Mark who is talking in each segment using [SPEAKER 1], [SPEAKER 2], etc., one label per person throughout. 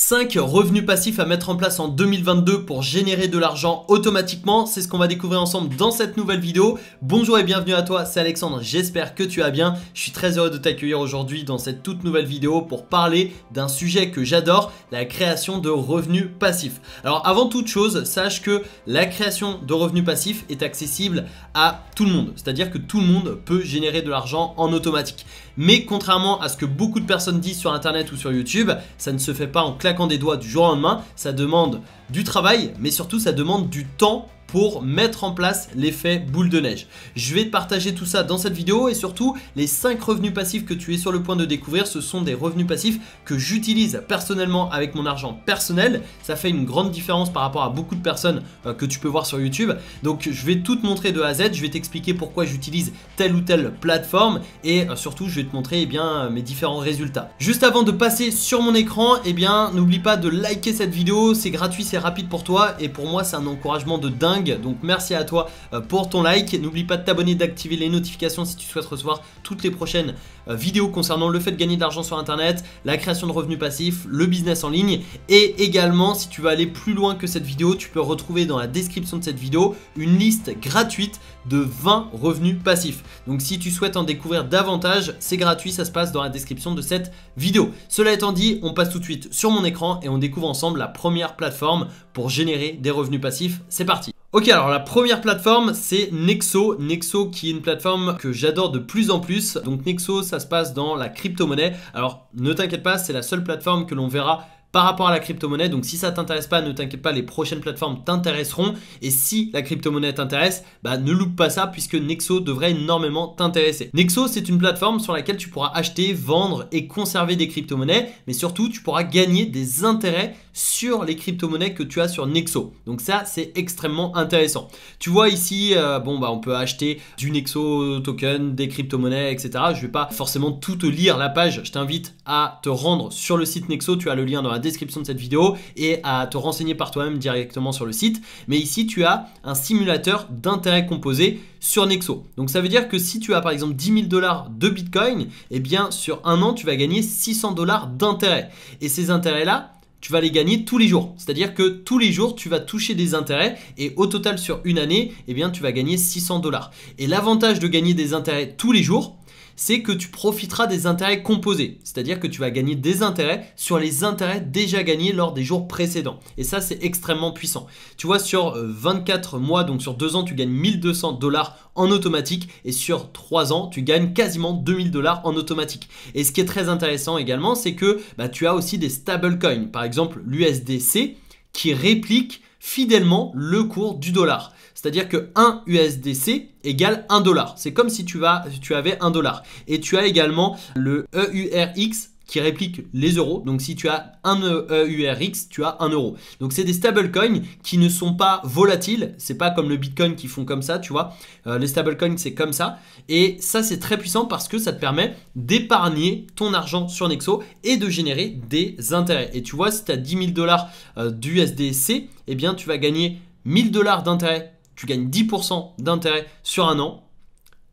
[SPEAKER 1] 5 revenus passifs à mettre en place en 2022 pour générer de l'argent automatiquement, c'est ce qu'on va découvrir ensemble dans cette nouvelle vidéo. Bonjour et bienvenue à toi, c'est Alexandre, j'espère que tu as bien. Je suis très heureux de t'accueillir aujourd'hui dans cette toute nouvelle vidéo pour parler d'un sujet que j'adore, la création de revenus passifs. Alors avant toute chose, sache que la création de revenus passifs est accessible à tout le monde, c'est-à-dire que tout le monde peut générer de l'argent en automatique. Mais contrairement à ce que beaucoup de personnes disent sur Internet ou sur YouTube, ça ne se fait pas en claquant des doigts du jour au lendemain. Ça demande du travail, mais surtout ça demande du temps pour mettre en place l'effet boule de neige. Je vais te partager tout ça dans cette vidéo et surtout les 5 revenus passifs que tu es sur le point de découvrir, ce sont des revenus passifs que j'utilise personnellement avec mon argent personnel. Ça fait une grande différence par rapport à beaucoup de personnes euh, que tu peux voir sur YouTube. Donc je vais tout te montrer de A à Z, je vais t'expliquer pourquoi j'utilise telle ou telle plateforme et euh, surtout je vais te montrer eh bien, euh, mes différents résultats. Juste avant de passer sur mon écran, eh bien n'oublie pas de liker cette vidéo, c'est gratuit, c'est rapide pour toi et pour moi c'est un encouragement de dingue donc merci à toi euh, pour ton like. N'oublie pas de t'abonner, d'activer les notifications si tu souhaites recevoir toutes les prochaines euh, vidéos concernant le fait de gagner de l'argent sur internet, la création de revenus passifs, le business en ligne et également si tu veux aller plus loin que cette vidéo, tu peux retrouver dans la description de cette vidéo une liste gratuite de 20 revenus passifs. Donc si tu souhaites en découvrir davantage, c'est gratuit, ça se passe dans la description de cette vidéo. Cela étant dit, on passe tout de suite sur mon écran et on découvre ensemble la première plateforme pour générer des revenus passifs. C'est parti Ok, alors la première plateforme, c'est Nexo. Nexo qui est une plateforme que j'adore de plus en plus. Donc Nexo, ça se passe dans la crypto-monnaie. Alors ne t'inquiète pas, c'est la seule plateforme que l'on verra par rapport à la crypto-monnaie. Donc si ça t'intéresse pas, ne t'inquiète pas, les prochaines plateformes t'intéresseront. Et si la crypto-monnaie t'intéresse, bah, ne loupe pas ça puisque Nexo devrait énormément t'intéresser. Nexo, c'est une plateforme sur laquelle tu pourras acheter, vendre et conserver des crypto-monnaies, mais surtout tu pourras gagner des intérêts sur les crypto-monnaies que tu as sur Nexo. Donc ça, c'est extrêmement intéressant. Tu vois ici, euh, bon, bah, on peut acheter du Nexo token, des crypto-monnaies, etc. Je vais pas forcément tout te lire la page. Je t'invite à te rendre sur le site Nexo. Tu as le lien dans la description de cette vidéo et à te renseigner par toi-même directement sur le site. Mais ici, tu as un simulateur d'intérêt composé sur Nexo. Donc ça veut dire que si tu as par exemple 10 000 dollars de Bitcoin, eh bien sur un an, tu vas gagner 600 dollars d'intérêt. Et ces intérêts-là, tu vas les gagner tous les jours. C'est-à-dire que tous les jours, tu vas toucher des intérêts et au total sur une année, eh bien, tu vas gagner 600 dollars. Et l'avantage de gagner des intérêts tous les jours, c'est que tu profiteras des intérêts composés, c'est-à-dire que tu vas gagner des intérêts sur les intérêts déjà gagnés lors des jours précédents. Et ça, c'est extrêmement puissant. Tu vois, sur 24 euh, mois, donc sur 2 ans, tu gagnes 1200 dollars en automatique et sur 3 ans, tu gagnes quasiment 2000 dollars en automatique. Et ce qui est très intéressant également, c'est que bah, tu as aussi des stablecoins, par exemple l'USDC qui réplique fidèlement le cours du dollar. C'est-à-dire que 1 USDC égale 1 dollar. C'est comme si tu, vas, tu avais 1 dollar. Et tu as également le EURX qui répliquent les euros. Donc si tu as un EURX, tu as un euro. Donc c'est des stablecoins qui ne sont pas volatiles. C'est pas comme le Bitcoin qui font comme ça, tu vois. Euh, les les stablecoins c'est comme ça. Et ça c'est très puissant parce que ça te permet d'épargner ton argent sur Nexo et de générer des intérêts. Et tu vois, si tu as 10 000 dollars euh, d'USDC, eh bien tu vas gagner 1000 dollars d'intérêt. Tu gagnes 10% d'intérêt sur un an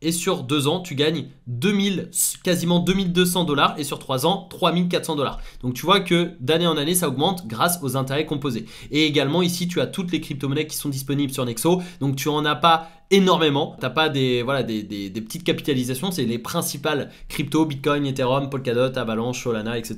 [SPEAKER 1] et sur deux ans, tu gagnes 2000, quasiment 2200 dollars et sur trois ans, 3400 dollars. Donc tu vois que d'année en année, ça augmente grâce aux intérêts composés. Et également ici, tu as toutes les crypto-monnaies qui sont disponibles sur Nexo. Donc tu en as pas énormément. T'as pas des, voilà, des, petites capitalisations, c'est les principales crypto, Bitcoin, Ethereum, Polkadot, Avalanche, Solana, etc.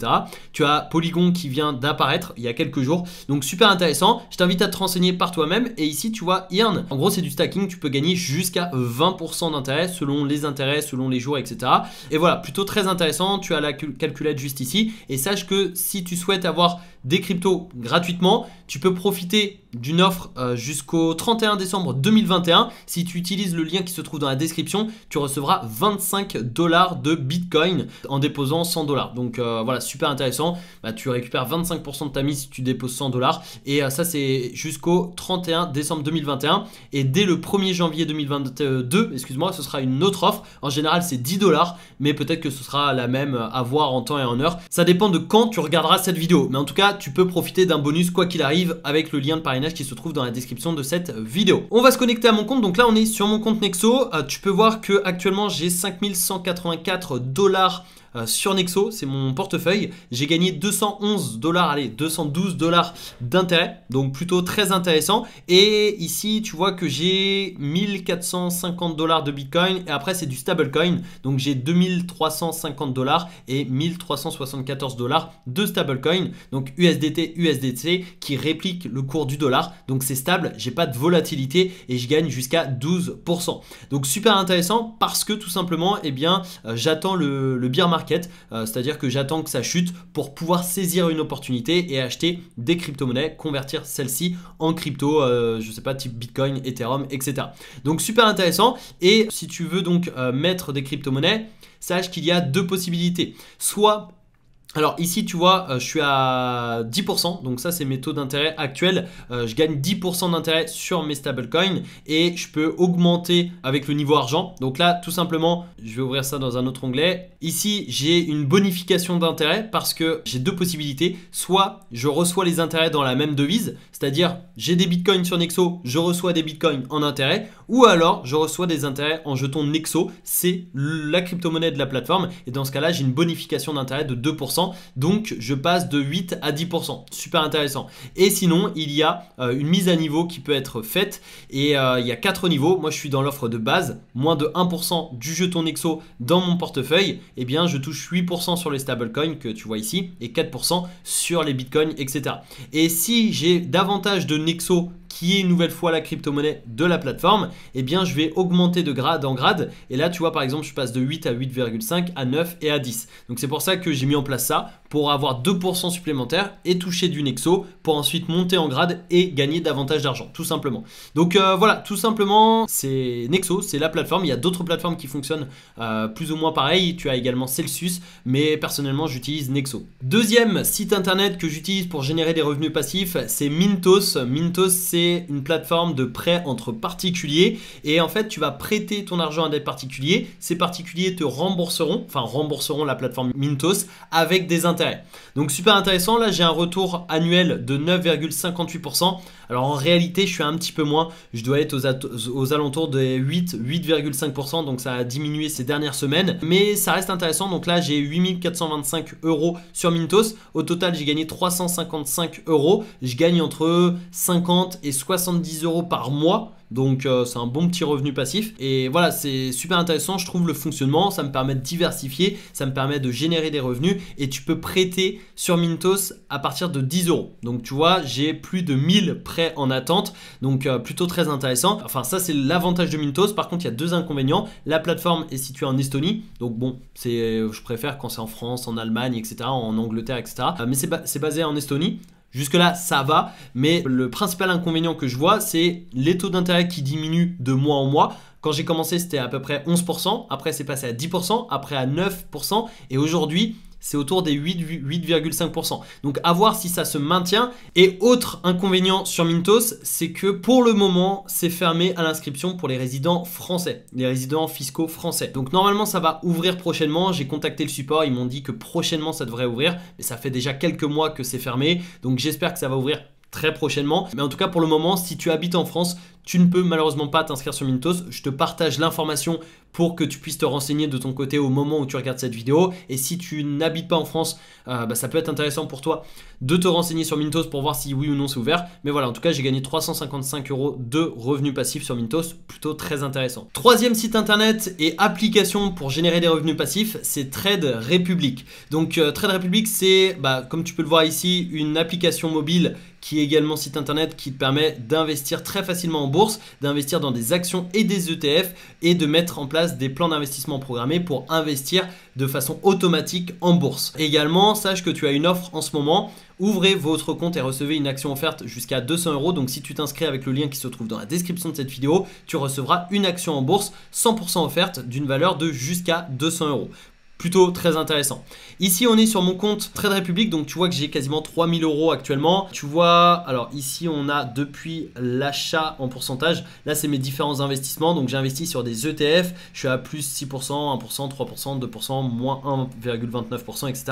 [SPEAKER 1] Tu as Polygon qui vient d'apparaître il y a quelques jours, donc super intéressant. Je t'invite à te renseigner par toi-même. Et ici, tu vois Irn. En gros, c'est du stacking, tu peux gagner jusqu'à 20% d'intérêt selon les intérêts, selon les jours, etc. Et voilà, plutôt très intéressant. Tu as la calculette juste ici. Et sache que si tu souhaites avoir des cryptos gratuitement. Tu peux profiter d'une offre euh, jusqu'au 31 décembre 2021. Si tu utilises le lien qui se trouve dans la description, tu recevras 25 dollars de Bitcoin en déposant 100 dollars. Donc euh, voilà, super intéressant. Bah, tu récupères 25% de ta mise si tu déposes 100 dollars. Et euh, ça, c'est jusqu'au 31 décembre 2021. Et dès le 1er janvier 2022, excuse-moi, ce sera une autre offre. En général, c'est 10 dollars, mais peut-être que ce sera la même à voir en temps et en heure. Ça dépend de quand tu regarderas cette vidéo. Mais en tout cas, tu peux profiter d'un bonus quoi qu'il arrive avec le lien de parrainage qui se trouve dans la description de cette vidéo. On va se connecter à mon compte, donc là on est sur mon compte Nexo, euh, tu peux voir que actuellement j'ai 5184 dollars euh, sur Nexo, c'est mon portefeuille. J'ai gagné 211 dollars, allez, 212 dollars d'intérêt, donc plutôt très intéressant. Et ici, tu vois que j'ai 1450 dollars de Bitcoin et après c'est du stablecoin, donc j'ai 2350 dollars et 1374 dollars de stablecoin, donc USDT, USDC qui réplique le cours du dollar, donc c'est stable, j'ai pas de volatilité et je gagne jusqu'à 12%. Donc super intéressant parce que tout simplement, eh bien, euh, j'attends le, le euh, c'est-à-dire que j'attends que ça chute pour pouvoir saisir une opportunité et acheter des crypto-monnaies, convertir celle ci en crypto, euh, je sais pas, type Bitcoin, Ethereum, etc. Donc super intéressant. Et si tu veux donc euh, mettre des crypto-monnaies, sache qu'il y a deux possibilités. Soit alors ici, tu vois, euh, je suis à 10%, donc ça c'est mes taux d'intérêt actuels. Euh, je gagne 10% d'intérêt sur mes stablecoins et je peux augmenter avec le niveau argent. Donc là, tout simplement, je vais ouvrir ça dans un autre onglet. Ici, j'ai une bonification d'intérêt parce que j'ai deux possibilités. Soit je reçois les intérêts dans la même devise, c'est-à-dire j'ai des bitcoins sur Nexo, je reçois des bitcoins en intérêt, ou alors je reçois des intérêts en jetons Nexo, c'est la crypto-monnaie de la plateforme, et dans ce cas-là, j'ai une bonification d'intérêt de 2%. Donc je passe de 8 à 10%. Super intéressant. Et sinon, il y a euh, une mise à niveau qui peut être faite. Et euh, il y a 4 niveaux. Moi, je suis dans l'offre de base. Moins de 1% du jeton Nexo dans mon portefeuille. Eh bien, je touche 8% sur les stablecoins que tu vois ici. Et 4% sur les bitcoins, etc. Et si j'ai davantage de Nexo qui est une nouvelle fois la crypto-monnaie de la plateforme, eh bien je vais augmenter de grade en grade. Et là, tu vois, par exemple, je passe de 8 à 8,5, à 9 et à 10. Donc c'est pour ça que j'ai mis en place ça, pour avoir 2% supplémentaires et toucher du Nexo, pour ensuite monter en grade et gagner davantage d'argent, tout simplement. Donc euh, voilà, tout simplement, c'est Nexo, c'est la plateforme. Il y a d'autres plateformes qui fonctionnent euh, plus ou moins pareil. Tu as également Celsius, mais personnellement, j'utilise Nexo. Deuxième site internet que j'utilise pour générer des revenus passifs, c'est Mintos. Mintos, c'est une plateforme de prêt entre particuliers. Et en fait, tu vas prêter ton argent à des particuliers. Ces particuliers te rembourseront, enfin rembourseront la plateforme Mintos avec des intérêts. Donc super intéressant. Là, j'ai un retour annuel de 9,58%. Alors en réalité, je suis un petit peu moins. Je dois être aux, alentours de 8, 8,5%. Donc ça a diminué ces dernières semaines. Mais ça reste intéressant. Donc là, j'ai 8425 euros sur Mintos. Au total, j'ai gagné 355 euros. Je gagne entre 50 et 70 euros par mois. Donc euh, c'est un bon petit revenu passif. Et voilà, c'est super intéressant, je trouve le fonctionnement, ça me permet de diversifier, ça me permet de générer des revenus et tu peux prêter sur Mintos à partir de 10 euros. Donc tu vois, j'ai plus de 1000 prêts en attente, donc euh, plutôt très intéressant. Enfin ça c'est l'avantage de Mintos, par contre il y a deux inconvénients. La plateforme est située en Estonie, donc bon, c'est, je préfère quand c'est en France, en Allemagne, etc., en Angleterre, etc. Euh, mais c'est basé en Estonie. Jusque-là, ça va, mais le principal inconvénient que je vois, c'est les taux d'intérêt qui diminuent de mois en mois. Quand j'ai commencé, c'était à peu près 11%, après c'est passé à 10%, après à 9%, et aujourd'hui, c'est autour des 8,5%. Donc à voir si ça se maintient. Et autre inconvénient sur Mintos, c'est que pour le moment, c'est fermé à l'inscription pour les résidents français, les résidents fiscaux français. Donc normalement, ça va ouvrir prochainement. J'ai contacté le support, ils m'ont dit que prochainement, ça devrait ouvrir. Mais ça fait déjà quelques mois que c'est fermé. Donc j'espère que ça va ouvrir très prochainement. Mais en tout cas, pour le moment, si tu habites en France, tu ne peux malheureusement pas t'inscrire sur Mintos. Je te partage l'information pour que tu puisses te renseigner de ton côté au moment où tu regardes cette vidéo. Et si tu n'habites pas en France, euh, bah, ça peut être intéressant pour toi de te renseigner sur Mintos pour voir si oui ou non c'est ouvert. Mais voilà, en tout cas, j'ai gagné 355 euros de revenus passifs sur Mintos, plutôt très intéressant. Troisième site internet et application pour générer des revenus passifs, c'est Trade Republic. Donc euh, Trade Republic, c'est, bah, comme tu peux le voir ici, une application mobile qui est également site internet qui te permet d'investir très facilement en bourse, d'investir dans des actions et des ETF et de mettre en place des plans d'investissement programmés pour investir de façon automatique en bourse. Également, sache que tu as une offre en ce moment. Ouvrez votre compte et recevez une action offerte jusqu'à 200 euros. Donc si tu t'inscris avec le lien qui se trouve dans la description de cette vidéo, tu recevras une action en bourse 100% offerte d'une valeur de jusqu'à 200 euros plutôt très intéressant. Ici, on est sur mon compte Trade Republic, donc tu vois que j'ai quasiment 3000 euros actuellement. Tu vois, alors ici, on a depuis l'achat en pourcentage. Là, c'est mes différents investissements. Donc, j'ai investi sur des ETF. Je suis à plus 6%, 1%, 3%, 2%, moins 1,29%, etc.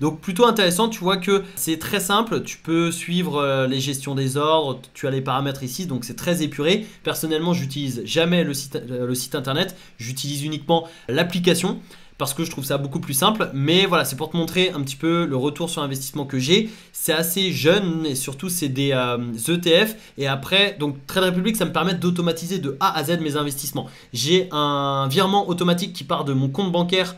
[SPEAKER 1] Donc, plutôt intéressant. Tu vois que c'est très simple. Tu peux suivre euh, les gestions des ordres. Tu as les paramètres ici. Donc, c'est très épuré. Personnellement, j'utilise jamais le site euh, internet. J'utilise uniquement l'application parce que je trouve ça beaucoup plus simple. Mais voilà, c'est pour te montrer un petit peu le retour sur investissement que j'ai. C'est assez jeune et surtout c'est des ETF. Euh, e et après, donc Trade Republic, ça me permet d'automatiser de A à Z mes investissements. J'ai un virement automatique qui part de mon compte bancaire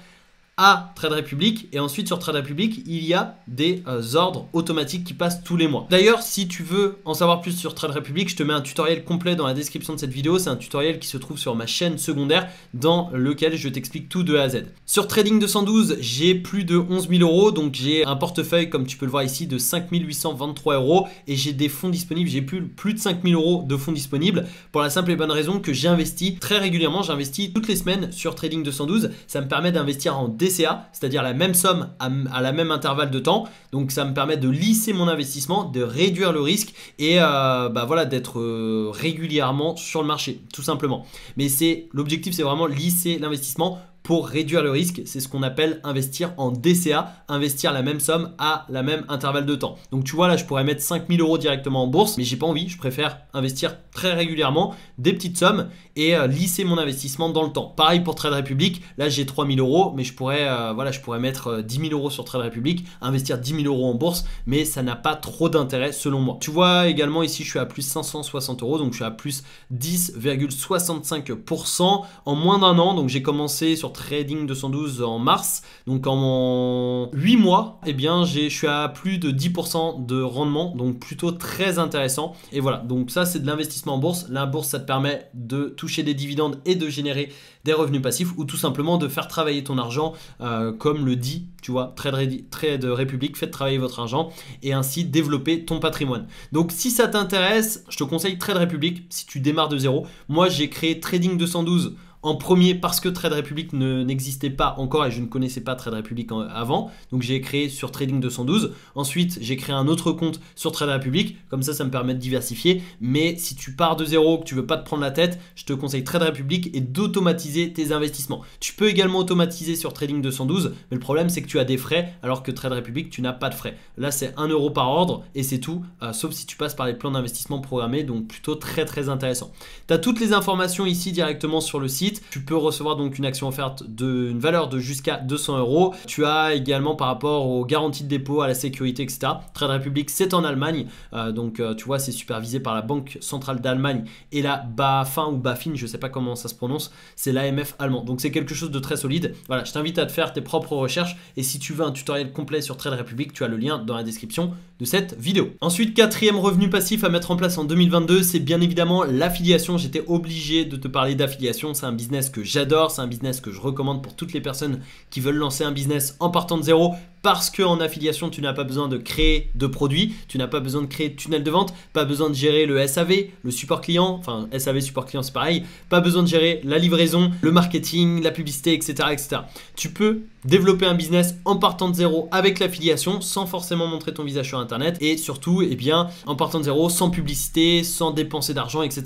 [SPEAKER 1] à Trade Republic et ensuite sur Trade Republic il y a des euh, ordres automatiques qui passent tous les mois. D'ailleurs si tu veux en savoir plus sur Trade Republic je te mets un tutoriel complet dans la description de cette vidéo, c'est un tutoriel qui se trouve sur ma chaîne secondaire dans lequel je t'explique tout de A à Z. Sur Trading 212 j'ai plus de 11 000 euros donc j'ai un portefeuille comme tu peux le voir ici de 5 823 euros et j'ai des fonds disponibles, j'ai plus, plus de 5 000 euros de fonds disponibles pour la simple et bonne raison que j'investis très régulièrement, j'investis toutes les semaines sur Trading 212, ça me permet d'investir en DCA, c'est-à-dire la même somme à, la même intervalle de temps. Donc ça me permet de lisser mon investissement, de réduire le risque et ben voilà d'être euh, régulièrement sur le marché, tout simplement. Mais c'est l'objectif, c'est vraiment lisser l'investissement pour réduire le risque. C'est ce qu'on appelle investir en DCA, investir la même somme à la même intervalle de temps. Donc tu vois là, je pourrais mettre 5000 euros directement en bourse, mais j'ai pas envie, je préfère investir très régulièrement des petites sommes et euh, lisser mon investissement dans le temps. Pareil pour Trade Republic, là j'ai 3000 euros, mais je pourrais, euh, voilà, je pourrais mettre 10 euh, 000 euros sur Trade Republic, investir 10 000 euros en bourse, mais ça n'a pas trop d'intérêt selon moi. Tu vois également ici, je suis à plus 560 euros, donc je suis à plus 10,65% en moins d'un an. Donc j'ai commencé sur trading 212 en mars. Donc en 8 mois, eh bien, je suis à plus de 10% de rendement, donc plutôt très intéressant. Et voilà, donc ça c'est de l'investissement en bourse. La bourse, ça te permet de toucher des dividendes et de générer des revenus passifs ou tout simplement de faire travailler ton argent, euh, comme le dit, tu vois, Trade, Republic, République, faites travailler votre argent et ainsi développer ton patrimoine. Donc si ça t'intéresse, je te conseille Trade République si tu démarres de zéro. Moi, j'ai créé Trading 212 en premier, parce que Trade Republic n'existait pas encore et je ne connaissais pas Trade Republic avant, donc j'ai créé sur Trading 212. Ensuite, j'ai créé un autre compte sur Trade Republic, comme ça, ça me permet de diversifier. Mais si tu pars de zéro, que tu ne veux pas te prendre la tête, je te conseille Trade Republic et d'automatiser tes investissements. Tu peux également automatiser sur Trading 212, mais le problème c'est que tu as des frais, alors que Trade Republic, tu n'as pas de frais. Là, c'est 1 euro par ordre et c'est tout, euh, sauf si tu passes par les plans d'investissement programmés, donc plutôt très très intéressant. Tu as toutes les informations ici directement sur le site. Tu peux recevoir donc une action offerte d'une valeur de jusqu'à 200 euros. Tu as également par rapport aux garanties de dépôt, à la sécurité, etc. Trade Republic, c'est en Allemagne. Euh, donc euh, tu vois, c'est supervisé par la Banque Centrale d'Allemagne et la BaFin ou BaFin, je ne sais pas comment ça se prononce, c'est l'AMF allemand. Donc c'est quelque chose de très solide. Voilà, je t'invite à te faire tes propres recherches et si tu veux un tutoriel complet sur Trade Republic, tu as le lien dans la description de cette vidéo. Ensuite, quatrième revenu passif à mettre en place en 2022, c'est bien évidemment l'affiliation. J'étais obligé de te parler d'affiliation, c'est un business business que j'adore, c'est un business que je recommande pour toutes les personnes qui veulent lancer un business en partant de zéro, parce qu'en affiliation, tu n'as pas besoin de créer de produits, tu n'as pas besoin de créer de tunnel de vente, pas besoin de gérer le SAV, le support client, enfin SAV, support client, c'est pareil, pas besoin de gérer la livraison, le marketing, la publicité, etc. etc. Tu peux développer un business en partant de zéro avec l'affiliation sans forcément montrer ton visage sur internet et surtout eh bien en partant de zéro sans publicité sans dépenser d'argent etc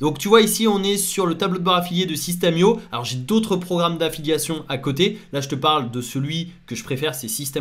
[SPEAKER 1] donc tu vois ici on est sur le tableau de bord affilié de Systemio alors j'ai d'autres programmes d'affiliation à côté là je te parle de celui que je préfère c'est Systemio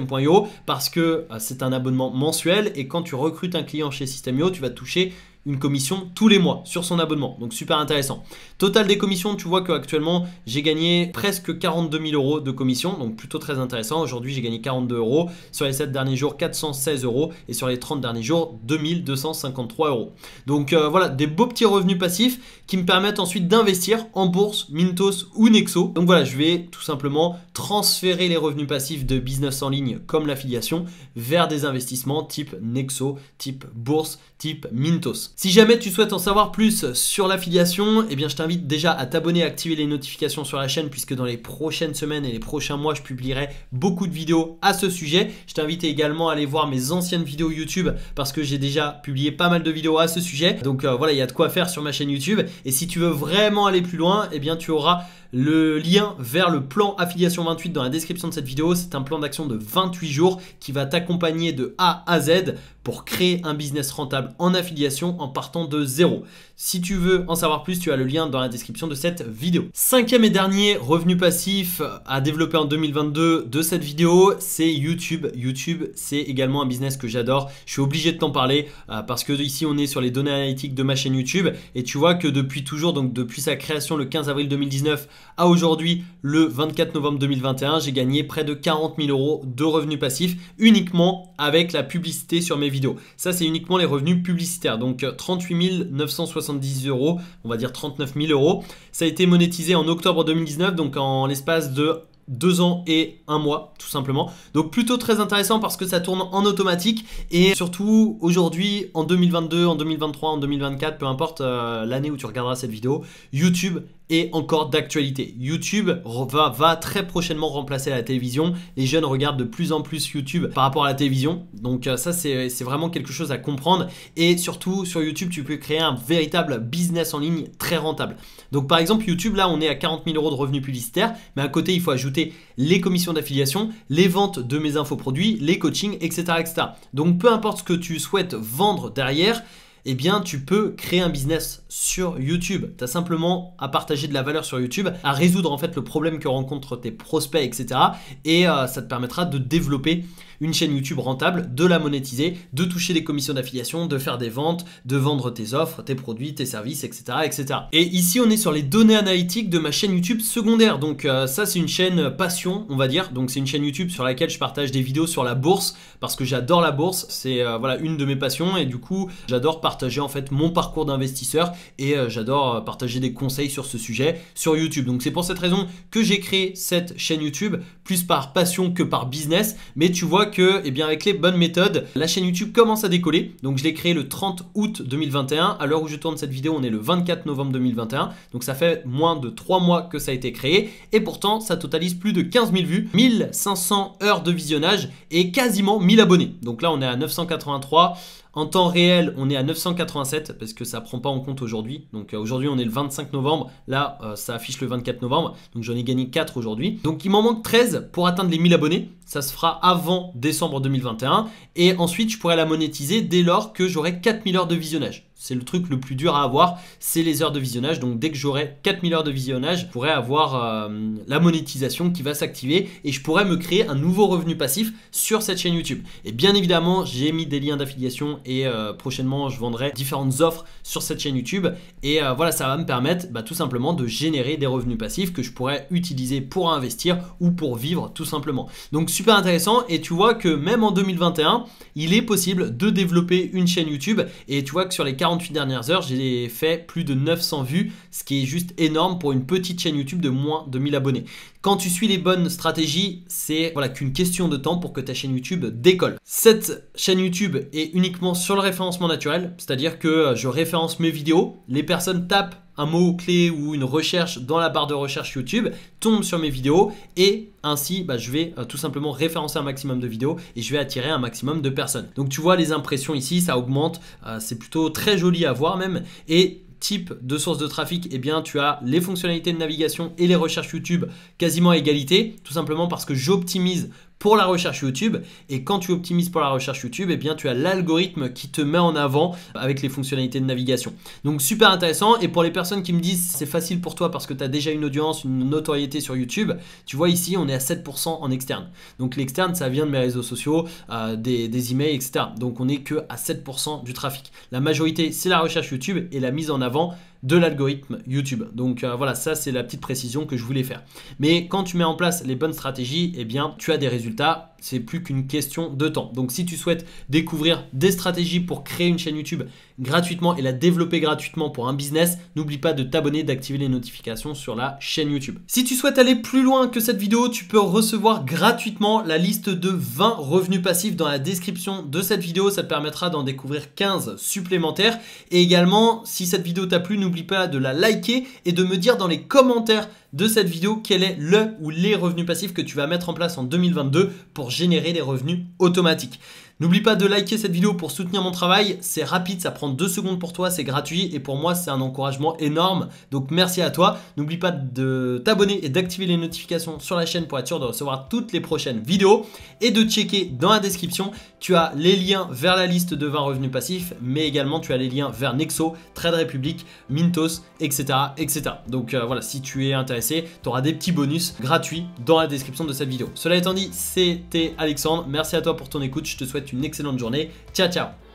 [SPEAKER 1] parce que euh, c'est un abonnement mensuel et quand tu recrutes un client chez System.io, tu vas toucher une commission tous les mois sur son abonnement. Donc super intéressant. Total des commissions, tu vois qu'actuellement, j'ai gagné presque 42 000 euros de commissions, donc plutôt très intéressant. Aujourd'hui, j'ai gagné 42 euros. Sur les 7 derniers jours, 416 euros. Et sur les 30 derniers jours, 2253 euros. Donc euh, voilà, des beaux petits revenus passifs qui me permettent ensuite d'investir en bourse, Mintos ou Nexo. Donc voilà, je vais tout simplement transférer les revenus passifs de business en ligne comme l'affiliation vers des investissements type Nexo, type bourse, type Mintos. Si jamais tu souhaites en savoir plus sur l'affiliation, eh bien je t'invite déjà à t'abonner, à activer les notifications sur la chaîne puisque dans les prochaines semaines et les prochains mois, je publierai beaucoup de vidéos à ce sujet. Je t'invite également à aller voir mes anciennes vidéos YouTube parce que j'ai déjà publié pas mal de vidéos à ce sujet. Donc euh, voilà, il y a de quoi faire sur ma chaîne YouTube. Et si tu veux vraiment aller plus loin, eh bien tu auras le lien vers le plan affiliation 28 dans la description de cette vidéo, c'est un plan d'action de 28 jours qui va t'accompagner de A à Z pour créer un business rentable en affiliation en partant de zéro. Si tu veux en savoir plus, tu as le lien dans la description de cette vidéo. Cinquième et dernier revenu passif à développer en 2022 de cette vidéo, c'est YouTube. YouTube, c'est également un business que j'adore. Je suis obligé de t'en parler euh, parce que ici on est sur les données analytiques de ma chaîne YouTube et tu vois que depuis toujours, donc depuis sa création le 15 avril 2019 à aujourd'hui, le 24 novembre 2021, j'ai gagné près de 40 000 euros de revenus passifs uniquement avec la publicité sur mes vidéos. Ça, c'est uniquement les revenus publicitaires. Donc 38 euh, 970 euros, on va dire 39 000 euros. Ça a été monétisé en octobre 2019, donc en l'espace de deux ans et un mois tout simplement donc plutôt très intéressant parce que ça tourne en automatique et surtout aujourd'hui en 2022 en 2023 en 2024 peu importe euh, l'année où tu regarderas cette vidéo youtube et encore d'actualité. YouTube va, très prochainement remplacer la télévision. Les jeunes regardent de plus en plus YouTube par rapport à la télévision. Donc euh, ça, c'est vraiment quelque chose à comprendre. Et surtout, sur YouTube, tu peux créer un véritable business en ligne très rentable. Donc par exemple, YouTube, là, on est à 40 000 euros de revenus publicitaires. Mais à côté, il faut ajouter les commissions d'affiliation, les ventes de mes infoproduits, les coachings, etc., etc. Donc peu importe ce que tu souhaites vendre derrière, eh bien tu peux créer un business sur YouTube. Tu as simplement à partager de la valeur sur YouTube, à résoudre en fait le problème que rencontrent tes prospects, etc. Et euh, ça te permettra de développer une chaîne YouTube rentable, de la monétiser, de toucher des commissions d'affiliation, de faire des ventes, de vendre tes offres, tes produits, tes services, etc. etc. Et ici, on est sur les données analytiques de ma chaîne YouTube secondaire. Donc euh, ça, c'est une chaîne passion, on va dire. Donc c'est une chaîne YouTube sur laquelle je partage des vidéos sur la bourse parce que j'adore la bourse. C'est euh, voilà une de mes passions et du coup, j'adore partager en fait mon parcours d'investisseur et euh, j'adore partager des conseils sur ce sujet sur YouTube. Donc c'est pour cette raison que j'ai créé cette chaîne YouTube plus par passion que par business. Mais tu vois que, eh bien, avec les bonnes méthodes, la chaîne YouTube commence à décoller. Donc, je l'ai créée le 30 août 2021. À l'heure où je tourne cette vidéo, on est le 24 novembre 2021. Donc, ça fait moins de 3 mois que ça a été créé. Et pourtant, ça totalise plus de 15 000 vues, 1500 heures de visionnage et quasiment 1000 abonnés. Donc là, on est à 983. En temps réel, on est à 987 parce que ça prend pas en compte aujourd'hui. Donc euh, aujourd'hui, on est le 25 novembre. Là, euh, ça affiche le 24 novembre. Donc j'en ai gagné 4 aujourd'hui. Donc il m'en manque 13 pour atteindre les 1000 abonnés. Ça se fera avant décembre 2021. Et ensuite, je pourrais la monétiser dès lors que j'aurai 4000 heures de visionnage. C'est le truc le plus dur à avoir, c'est les heures de visionnage. Donc dès que j'aurai 4000 heures de visionnage, je pourrai avoir euh, la monétisation qui va s'activer et je pourrai me créer un nouveau revenu passif sur cette chaîne YouTube. Et bien évidemment, j'ai mis des liens d'affiliation et euh, prochainement, je vendrai différentes offres sur cette chaîne YouTube. Et euh, voilà, ça va me permettre bah, tout simplement de générer des revenus passifs que je pourrais utiliser pour investir ou pour vivre tout simplement. Donc super intéressant et tu vois que même en 2021, il est possible de développer une chaîne YouTube et tu vois que sur les 48 dernières heures, j'ai fait plus de 900 vues, ce qui est juste énorme pour une petite chaîne YouTube de moins de 1000 abonnés. Quand tu suis les bonnes stratégies, c'est voilà qu'une question de temps pour que ta chaîne YouTube décolle. Cette chaîne YouTube est uniquement sur le référencement naturel, c'est-à-dire que euh, je référence mes vidéos, les personnes tapent un mot-clé ou une recherche dans la barre de recherche YouTube, tombent sur mes vidéos et ainsi bah, je vais euh, tout simplement référencer un maximum de vidéos et je vais attirer un maximum de personnes. Donc tu vois les impressions ici, ça augmente, euh, c'est plutôt très joli à voir même et type de source de trafic, eh bien, tu as les fonctionnalités de navigation et les recherches YouTube quasiment à égalité, tout simplement parce que j'optimise pour la recherche YouTube. Et quand tu optimises pour la recherche YouTube, eh bien tu as l'algorithme qui te met en avant avec les fonctionnalités de navigation. Donc super intéressant. Et pour les personnes qui me disent c'est facile pour toi parce que tu as déjà une audience, une notoriété sur YouTube, tu vois ici on est à 7% en externe. Donc l'externe ça vient de mes réseaux sociaux, euh, des, emails, etc. Donc on n'est que à 7% du trafic. La majorité c'est la recherche YouTube et la mise en avant de l'algorithme YouTube. Donc euh, voilà, ça c'est la petite précision que je voulais faire. Mais quand tu mets en place les bonnes stratégies, eh bien tu as des résultats c'est plus qu'une question de temps. Donc si tu souhaites découvrir des stratégies pour créer une chaîne YouTube gratuitement et la développer gratuitement pour un business, n'oublie pas de t'abonner, d'activer les notifications sur la chaîne YouTube. Si tu souhaites aller plus loin que cette vidéo, tu peux recevoir gratuitement la liste de 20 revenus passifs dans la description de cette vidéo. Ça te permettra d'en découvrir 15 supplémentaires. Et également, si cette vidéo t'a plu, n'oublie pas de la liker et de me dire dans les commentaires de cette vidéo quel est le ou les revenus passifs que tu vas mettre en place en 2022 pour générer des revenus automatiques. N'oublie pas de liker cette vidéo pour soutenir mon travail. C'est rapide, ça prend deux secondes pour toi, c'est gratuit et pour moi c'est un encouragement énorme. Donc merci à toi. N'oublie pas de t'abonner et d'activer les notifications sur la chaîne pour être sûr de recevoir toutes les prochaines vidéos et de checker dans la description. Tu as les liens vers la liste de 20 revenus passifs, mais également tu as les liens vers Nexo, Trade Republic, Mintos, etc. etc. Donc euh, voilà, si tu es intéressé, tu auras des petits bonus gratuits dans la description de cette vidéo. Cela étant dit, c'était Alexandre. Merci à toi pour ton écoute. Je te souhaite une excellente journée. Ciao, ciao